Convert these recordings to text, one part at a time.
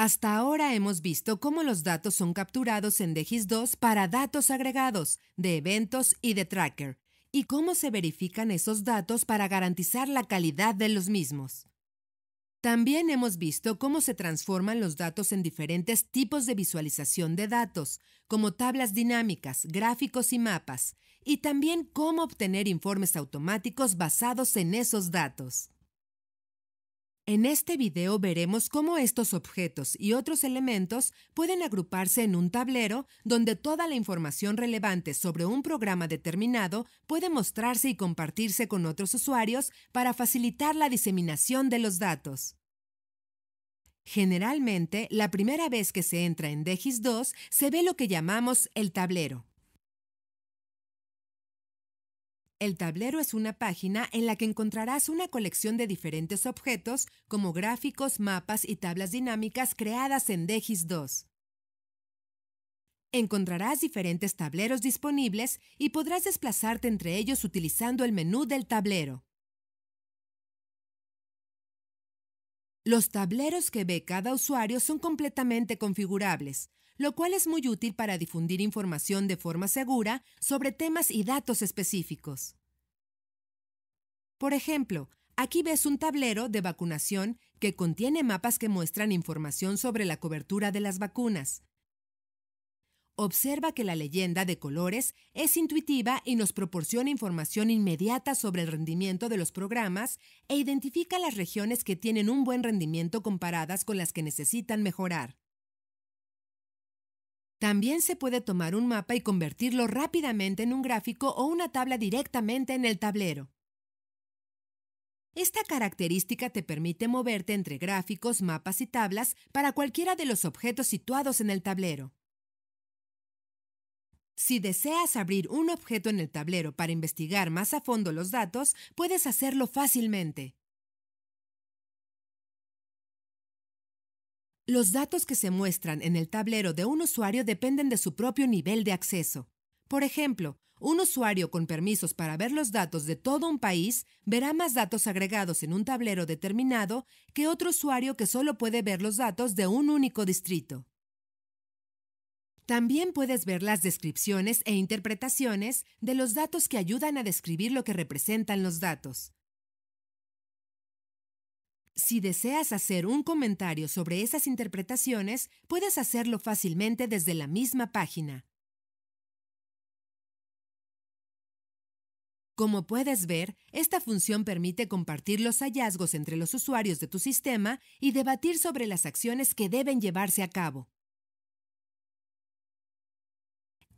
Hasta ahora hemos visto cómo los datos son capturados en DGIS2 para datos agregados, de eventos y de tracker, y cómo se verifican esos datos para garantizar la calidad de los mismos. También hemos visto cómo se transforman los datos en diferentes tipos de visualización de datos, como tablas dinámicas, gráficos y mapas, y también cómo obtener informes automáticos basados en esos datos. En este video veremos cómo estos objetos y otros elementos pueden agruparse en un tablero donde toda la información relevante sobre un programa determinado puede mostrarse y compartirse con otros usuarios para facilitar la diseminación de los datos. Generalmente, la primera vez que se entra en Degis 2 se ve lo que llamamos el tablero. El tablero es una página en la que encontrarás una colección de diferentes objetos como gráficos, mapas y tablas dinámicas creadas en DEGIS 2 Encontrarás diferentes tableros disponibles y podrás desplazarte entre ellos utilizando el menú del tablero. Los tableros que ve cada usuario son completamente configurables, lo cual es muy útil para difundir información de forma segura sobre temas y datos específicos. Por ejemplo, aquí ves un tablero de vacunación que contiene mapas que muestran información sobre la cobertura de las vacunas, Observa que la leyenda de colores es intuitiva y nos proporciona información inmediata sobre el rendimiento de los programas e identifica las regiones que tienen un buen rendimiento comparadas con las que necesitan mejorar. También se puede tomar un mapa y convertirlo rápidamente en un gráfico o una tabla directamente en el tablero. Esta característica te permite moverte entre gráficos, mapas y tablas para cualquiera de los objetos situados en el tablero. Si deseas abrir un objeto en el tablero para investigar más a fondo los datos, puedes hacerlo fácilmente. Los datos que se muestran en el tablero de un usuario dependen de su propio nivel de acceso. Por ejemplo, un usuario con permisos para ver los datos de todo un país verá más datos agregados en un tablero determinado que otro usuario que solo puede ver los datos de un único distrito. También puedes ver las descripciones e interpretaciones de los datos que ayudan a describir lo que representan los datos. Si deseas hacer un comentario sobre esas interpretaciones, puedes hacerlo fácilmente desde la misma página. Como puedes ver, esta función permite compartir los hallazgos entre los usuarios de tu sistema y debatir sobre las acciones que deben llevarse a cabo.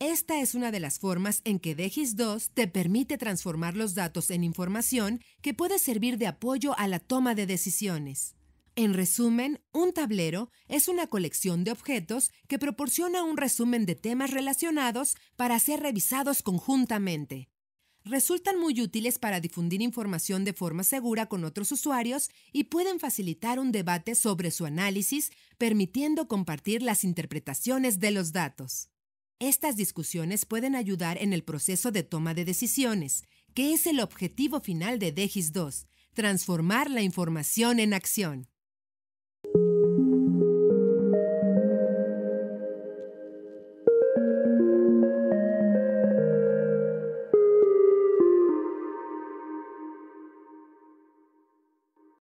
Esta es una de las formas en que DEGIS 2 te permite transformar los datos en información que puede servir de apoyo a la toma de decisiones. En resumen, un tablero es una colección de objetos que proporciona un resumen de temas relacionados para ser revisados conjuntamente. Resultan muy útiles para difundir información de forma segura con otros usuarios y pueden facilitar un debate sobre su análisis, permitiendo compartir las interpretaciones de los datos. Estas discusiones pueden ayudar en el proceso de toma de decisiones, que es el objetivo final de DEGIS 2, transformar la información en acción.